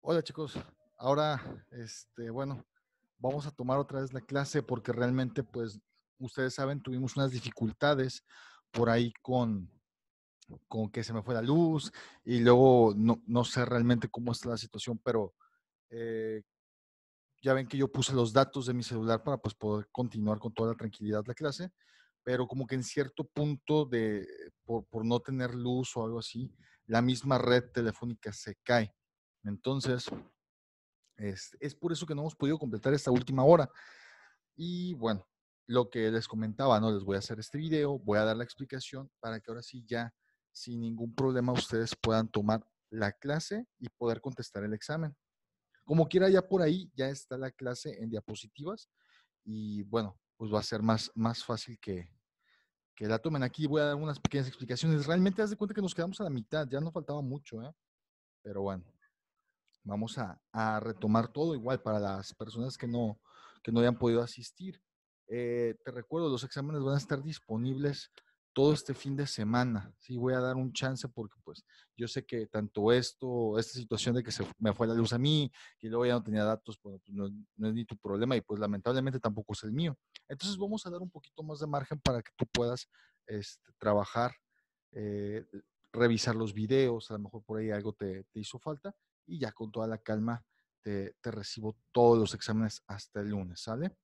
Hola chicos, ahora, este, bueno, vamos a tomar otra vez la clase porque realmente, pues, ustedes saben, tuvimos unas dificultades por ahí con, con que se me fue la luz y luego no, sé realmente cómo está la situación, pero eh, ya ven que yo puse los datos de mi celular para pues, poder continuar con toda la tranquilidad la clase, pero como que en cierto punto de, por no tener luz o algo así, la misma red telefónica se cae. Entonces, es, es por eso que no hemos podido completar esta última hora. Y bueno, lo que les comentaba, no les voy a hacer este video, voy a dar la explicación para que ahora sí ya sin ningún problema ustedes puedan tomar la clase y poder contestar el examen. Como quiera ya por ahí ya está la clase en diapositivas y bueno, pues va a ser más, más fácil que, que la tomen. Aquí voy a dar unas pequeñas explicaciones. Realmente haz de cuenta que nos quedamos a la mitad, ya no faltaba mucho, ¿eh? pero bueno. Vamos a, retomar todo igual para las personas que no, que no hayan podido asistir. Eh, te recuerdo, los exámenes van a estar disponibles todo este fin de semana. Sí, voy a dar un chance porque pues yo sé que tanto esto, esta situación de que se me fue la luz a mí, que luego ya no tenía datos, pues no, es ni tu problema y pues lamentablemente tampoco es el mío. Entonces vamos a dar un poquito más de margen para que tú puedas este, trabajar, eh, revisar los videos, a lo mejor por ahí algo te hizo falta y ya con toda la calma te, recibo todos los exámenes hasta el lunes, ¿sale?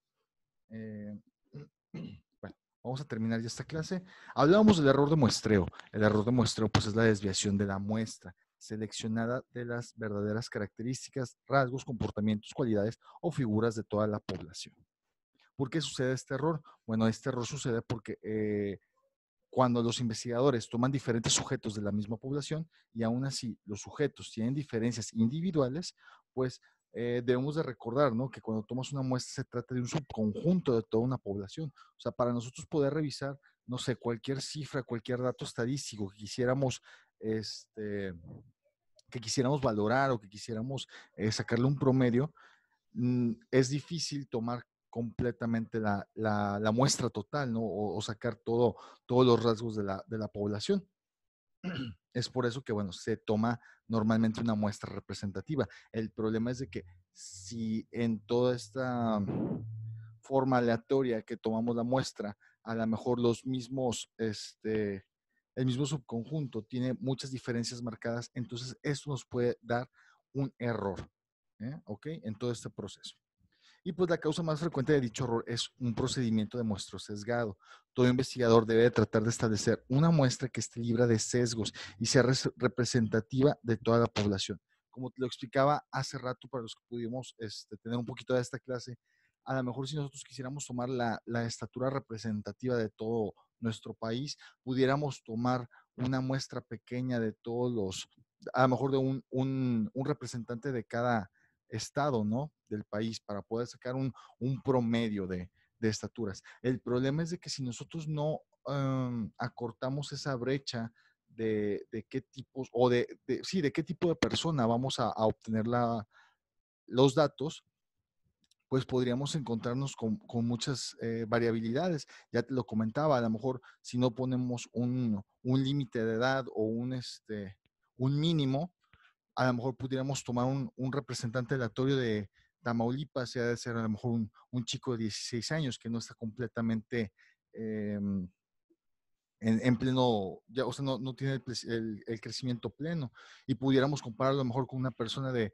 Eh, bueno, vamos a terminar ya esta clase. Hablábamos del error de muestreo. El error de muestreo pues es la desviación de la muestra seleccionada de las verdaderas características, rasgos, comportamientos, cualidades o figuras de toda la población. ¿Por qué sucede este error? Bueno, este error sucede porque eh, cuando los investigadores toman diferentes sujetos de la misma población y aún así los sujetos tienen diferencias individuales, pues eh, debemos de recordar ¿no? que cuando tomas una muestra se trata de un subconjunto de toda una población. O sea, para nosotros poder revisar, no sé, cualquier cifra, cualquier dato estadístico que quisiéramos, este, que quisiéramos valorar o que quisiéramos eh, sacarle un promedio, mm, es difícil tomar completamente la, muestra total, ¿no? O, sacar todo, todos los rasgos de la, población. Es por eso que, bueno, se toma normalmente una muestra representativa. El problema es de que si en toda esta forma aleatoria que tomamos la muestra, a lo mejor los mismos, este, el mismo subconjunto tiene muchas diferencias marcadas, entonces esto nos puede dar un error, ¿eh? ¿ok? En todo este proceso. Y pues la causa más frecuente de dicho error es un procedimiento de muestro sesgado. Todo investigador debe tratar de establecer una muestra que esté libre de sesgos y sea representativa de toda la población. Como te lo explicaba hace rato para los que pudimos este, tener un poquito de esta clase, a lo mejor si nosotros quisiéramos tomar la, estatura representativa de todo nuestro país, pudiéramos tomar una muestra pequeña de todos los, a lo mejor de un representante de cada, estado, ¿no? Del país para poder sacar un, promedio de, de, estaturas. El problema es de que si nosotros no acortamos esa brecha de, de qué tipos, o de, sí, de qué tipo de persona vamos a, obtener la, los datos, pues podríamos encontrarnos con, muchas eh, variabilidades. Ya te lo comentaba, a lo mejor si no ponemos un, límite de edad o un, este, un mínimo, a lo mejor pudiéramos tomar un, representante aleatorio de Tamaulipas, sea de ser a lo mejor un, chico de 16 años que no está completamente em, en, pleno, ya, o sea, no, tiene el, el, crecimiento pleno, y pudiéramos compararlo a lo mejor con una persona de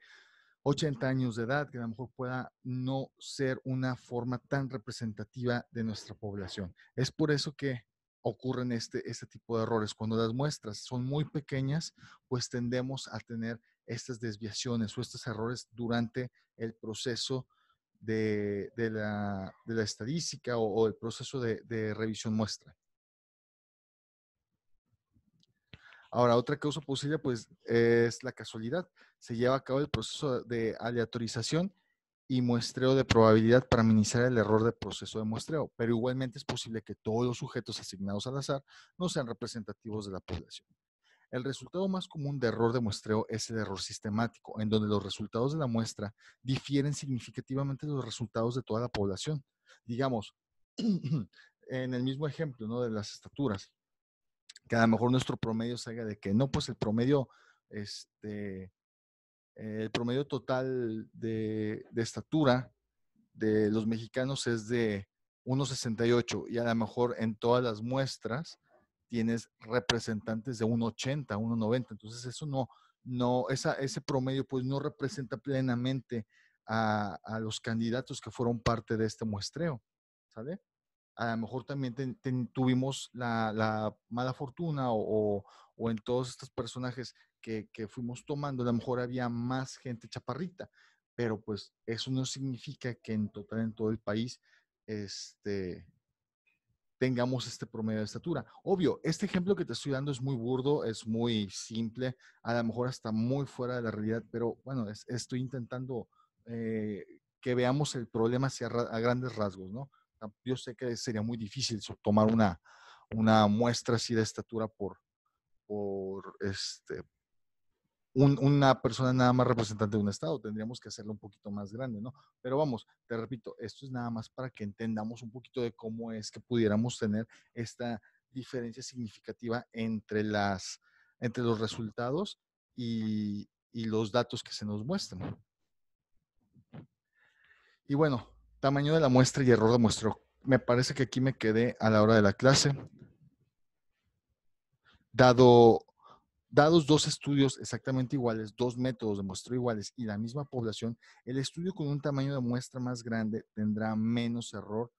80 años de edad, que a lo mejor pueda no ser una forma tan representativa de nuestra población. Es por eso que ocurren este, este tipo de errores. Cuando las muestras son muy pequeñas, pues tendemos a tener estas desviaciones o estos errores durante el proceso de, la, estadística o, el proceso de, de, revisión muestra. Ahora, otra causa posible pues es la casualidad. Se lleva a cabo el proceso de aleatorización y muestreo de probabilidad para minimizar el error de proceso de muestreo, pero igualmente es posible que todos los sujetos asignados al azar no sean representativos de la población. El resultado más común de error de muestreo es el error sistemático, en donde los resultados de la muestra difieren significativamente de los resultados de toda la población. Digamos, en el mismo ejemplo ¿no? de las estaturas, que a lo mejor nuestro promedio salga de que no, pues el promedio este, eh, el promedio total de, estatura de los mexicanos es de 1,68 y a lo mejor en todas las muestras tienes representantes de 1,80, 1,90. Entonces eso no, no ese promedio pues no representa plenamente a, los candidatos que fueron parte de este muestreo, ¿sale? A lo mejor también tuvimos la, mala fortuna o en todos estos personajes que, fuimos tomando, a lo mejor había más gente chaparrita, pero pues eso no significa que en total en todo el país este, tengamos este promedio de estatura. Obvio, este ejemplo que te estoy dando es muy burdo, es muy simple, a lo mejor hasta muy fuera de la realidad, pero bueno, estoy intentando eh, que veamos el problema a grandes rasgos, ¿no? Yo sé que sería muy difícil tomar una, una muestra así de estatura por, por, este, una persona nada más representante de un Estado. Tendríamos que hacerlo un poquito más grande, ¿no? Pero vamos, te repito, esto es nada más para que entendamos un poquito de cómo es que pudiéramos tener esta diferencia significativa entre, las, entre los resultados y, y los datos que se nos muestran. Y bueno, tamaño de la muestra y error de muestra. Me parece que aquí me quedé a la hora de la clase. Dado Dados dos estudios exactamente iguales, dos métodos de muestreo iguales y la misma población, el estudio con un tamaño de muestra más grande tendrá menos error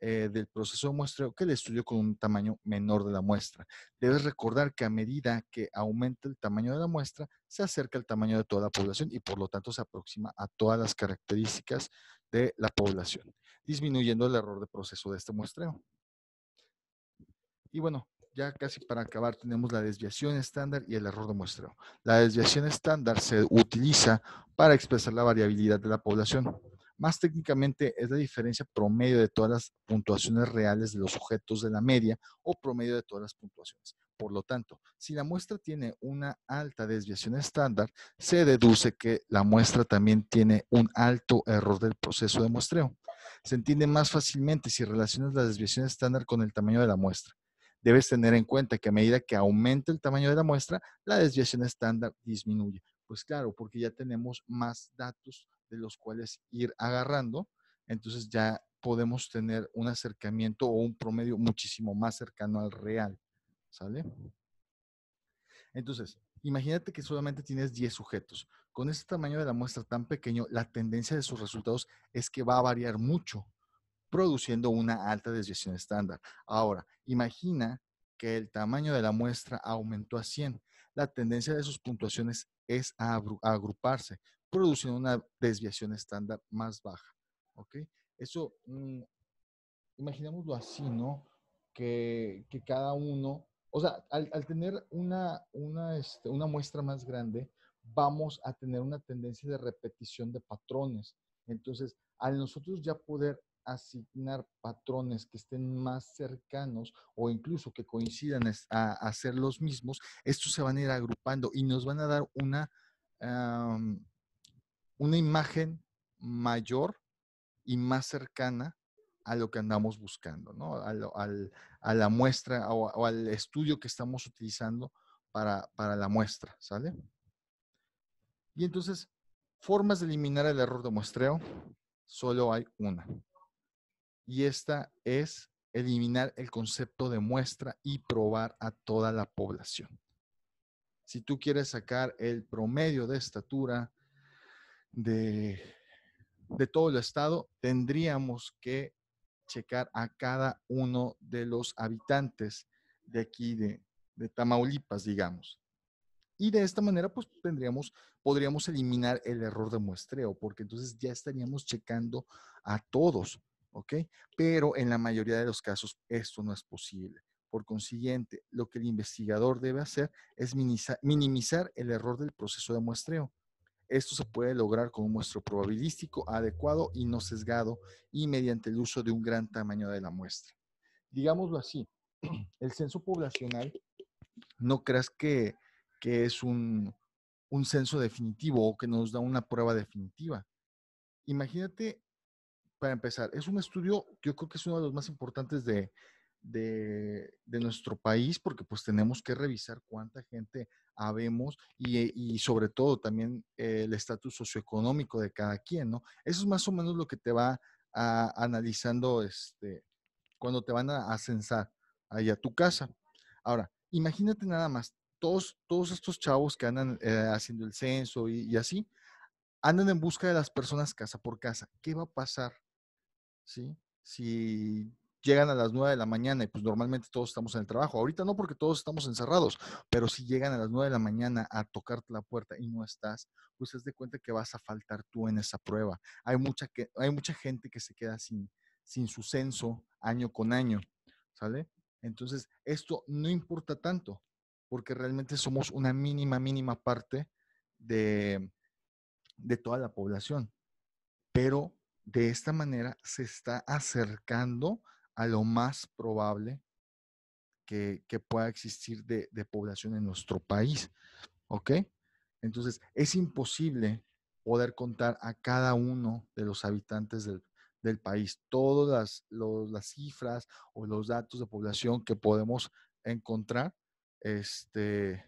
eh, del proceso de muestreo que el estudio con un tamaño menor de la muestra. Debes recordar que a medida que aumenta el tamaño de la muestra, se acerca el tamaño de toda la población y por lo tanto se aproxima a todas las características de la población, disminuyendo el error de proceso de este muestreo. Y bueno, ya casi para acabar tenemos la desviación estándar y el error de muestreo. La desviación estándar se utiliza para expresar la variabilidad de la población. Más técnicamente es la diferencia promedio de todas las puntuaciones reales de los sujetos de la media o promedio de todas las puntuaciones. Por lo tanto, si la muestra tiene una alta desviación estándar, se deduce que la muestra también tiene un alto error del proceso de muestreo. Se entiende más fácilmente si relacionas la desviación estándar con el tamaño de la muestra debes tener en cuenta que a medida que aumenta el tamaño de la muestra, la desviación estándar disminuye. Pues claro, porque ya tenemos más datos de los cuales ir agarrando, entonces ya podemos tener un acercamiento o un promedio muchísimo más cercano al real. ¿Sale? Entonces, imagínate que solamente tienes 10 sujetos. Con este tamaño de la muestra tan pequeño, la tendencia de sus resultados es que va a variar mucho produciendo una alta desviación estándar. Ahora, imagina que el tamaño de la muestra aumentó a 100. La tendencia de sus puntuaciones es a, agruparse, produciendo una desviación estándar más baja. ¿Ok? Eso, mm, imaginémoslo así, ¿no? Que, que, cada uno, o sea, al, tener una, este, una muestra más grande, vamos a tener una tendencia de repetición de patrones. Entonces, al nosotros ya poder asignar patrones que estén más cercanos o incluso que coincidan a, ser los mismos, estos se van a ir agrupando y nos van a dar una, una imagen mayor y más cercana a lo que andamos buscando, ¿no? a, la muestra o, al estudio que estamos utilizando para, la muestra, ¿sale? Y entonces, formas de eliminar el error de muestreo, solo hay una y esta es eliminar el concepto de muestra y probar a toda la población. Si tú quieres sacar el promedio de estatura de, todo el estado, tendríamos que checar a cada uno de los habitantes de aquí, de, de Tamaulipas, digamos. Y de esta manera, pues tendríamos, podríamos eliminar el error de muestreo, porque entonces ya estaríamos checando a todos, pero en la mayoría de los casos esto no es posible. Por consiguiente, lo que el investigador debe hacer es minimizar el error del proceso de muestreo. Esto se puede lograr con un muestreo probabilístico adecuado y no sesgado y mediante el uso de un gran tamaño de la muestra. Digámoslo así, el censo poblacional no creas que, que es un, un censo definitivo o que nos da una prueba definitiva. Imagínate para empezar, es un estudio, yo creo que es uno de los más importantes de, nuestro país, porque pues tenemos que revisar cuánta gente habemos eh, y, sobre todo también el estatus socioeconómico de cada quien, ¿no? Eso es más o menos lo que te va analizando este, cuando te van a, censar ahí a tu casa. Ahora, imagínate nada más, todos, todos estos chavos que andan eh, haciendo el censo y así, andan en busca de las personas casa por casa. ¿Qué va a pasar? ¿sí? Si llegan a las 9 de la mañana y pues normalmente todos estamos en el trabajo. Ahorita no porque todos estamos encerrados, pero si llegan a las 9 de la mañana a tocarte la puerta y no estás, pues es de cuenta que vas a faltar tú en esa prueba. Hay mucha, hay mucha gente que se queda sin, sin su censo año con año, ¿sale? Entonces, esto no importa tanto, porque realmente somos una mínima, mínima parte de, de toda la población, pero de esta manera se está acercando a lo más probable que, pueda existir de, población en nuestro país. ¿Ok? Entonces, es imposible poder contar a cada uno de los habitantes del, país, todas las, las, cifras o los datos de población que podemos encontrar. Este,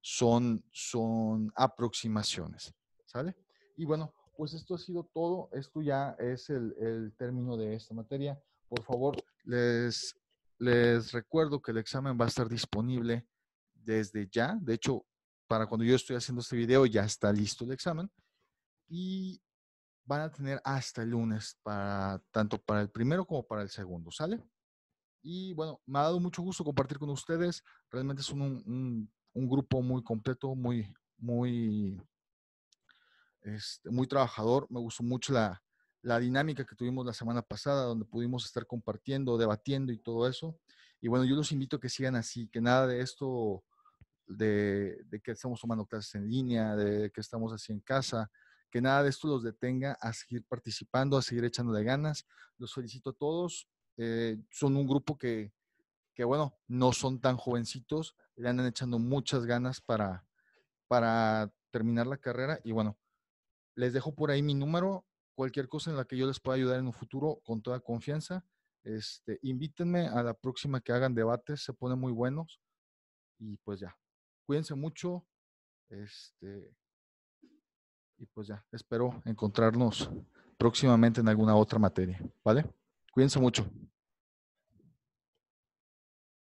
son, son aproximaciones, ¿sale? Y bueno, pues esto ha sido todo. Esto ya es el, término de esta materia. Por favor, les, les recuerdo que el examen va a estar disponible desde ya. De hecho, para cuando yo estoy haciendo este video ya está listo el examen. Y van a tener hasta el lunes para tanto para el primero como para el segundo, ¿sale? Y bueno, me ha dado mucho gusto compartir con ustedes. Realmente es un, un grupo muy completo, muy, muy este, muy trabajador. Me gustó mucho la, la dinámica que tuvimos la semana pasada, donde pudimos estar compartiendo, debatiendo y todo eso. Y bueno, yo los invito a que sigan así, que nada de esto, de, que estamos tomando clases en línea, de, que estamos así en casa, que nada de esto los detenga a seguir participando, a seguir echándole ganas. Los felicito a todos. Eh, son un grupo que, que, bueno, no son tan jovencitos, le andan echando muchas ganas para, para terminar la carrera y bueno, les dejo por ahí mi número, cualquier cosa en la que yo les pueda ayudar en un futuro, con toda confianza. Este, invítenme a la próxima que hagan debates, se ponen muy buenos. Y pues ya, cuídense mucho. Este, y pues ya, espero encontrarnos próximamente en alguna otra materia, ¿vale? Cuídense mucho.